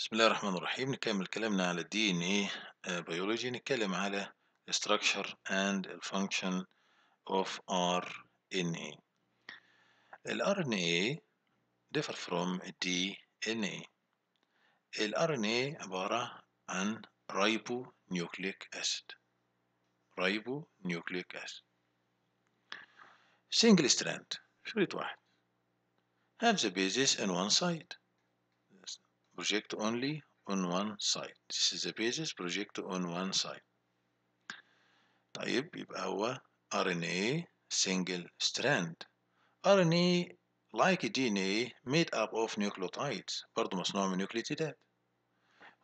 بسم الله الرحمن الرحيم نكمل كلامنا على الدي ان اي بيولوجي نتكلم على structure and function of RNA ال RNA differ from DNA ال RNA عبارة عن ribonucleic acid ribonucleic acid single strand شريط واحد have the bases in one side project only on one side this is the basis project on one side طيب يبقى هو RNA single strand RNA like DNA made up of nucleotides برضو مصنوع من نيوكليتيدات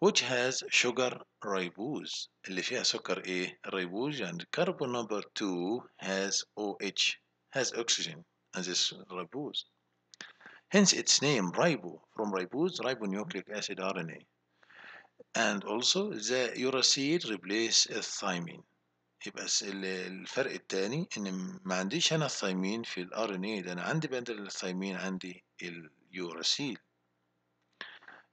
which has sugar ribose اللي فيها سكر A ribose and carbon number 2 has OH has oxygen and this ribose Hence its name ribo from ribose, ribonucleic acid RNA. And also the uracil replace thymine يبقى الفرق التاني ان ما عنديش انا الثايمين في ال RNA ده انا عندي بدل الثايمين عندي اليوراسيل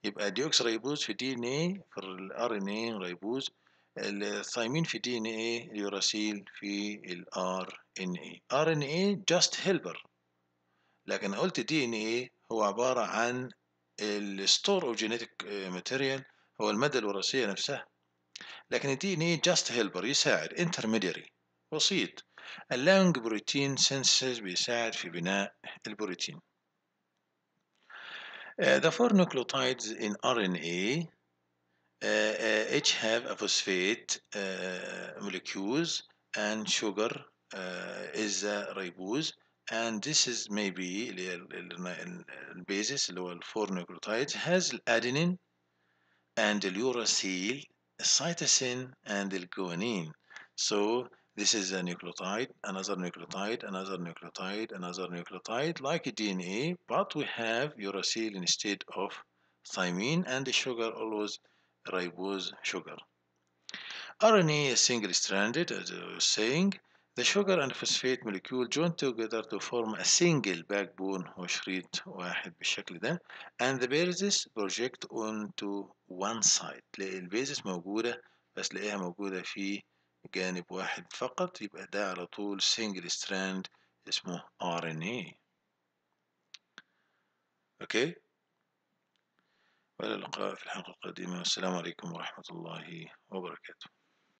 يبقى ديوكس ريبوز في دي ان اي في ال RNA ريبوز الثايمين في دي ان اي اليوراسيل في ال RNA RNA just helper لكن قلت دي ان ايه هو عبارة عن الستور اوف جينيتك ماتيريال هو المادة الوراثية نفسها لكن الدي ان ايه جاست هيلبر يساعد انترميديري بسيط اللانج بروتين سينسز بيساعد في بناء البروتين ذا آه، فور four ان ار ان اي اتش هاف have a phosphate آه، molecules and sugar آه، is and this is maybe the basis هو four nucleotides has adenine and the uracil cytosine and the guanine so this is a nucleotide another nucleotide another nucleotide another nucleotide like DNA but we have uracil instead of thymine and the sugar always ribose sugar RNA is single-stranded as I was saying The sugar and phosphate molecule joined together to form a single backbone هو شريط واحد بالشكل ده and the bases project onto one side تلاقي البيزس موجودة بس تلاقيها موجودة في جانب واحد فقط يبقى ده على طول single strand اسمه RNA أوكي وإلى اللقاء في الحلقة القادمة والسلام عليكم ورحمة الله وبركاته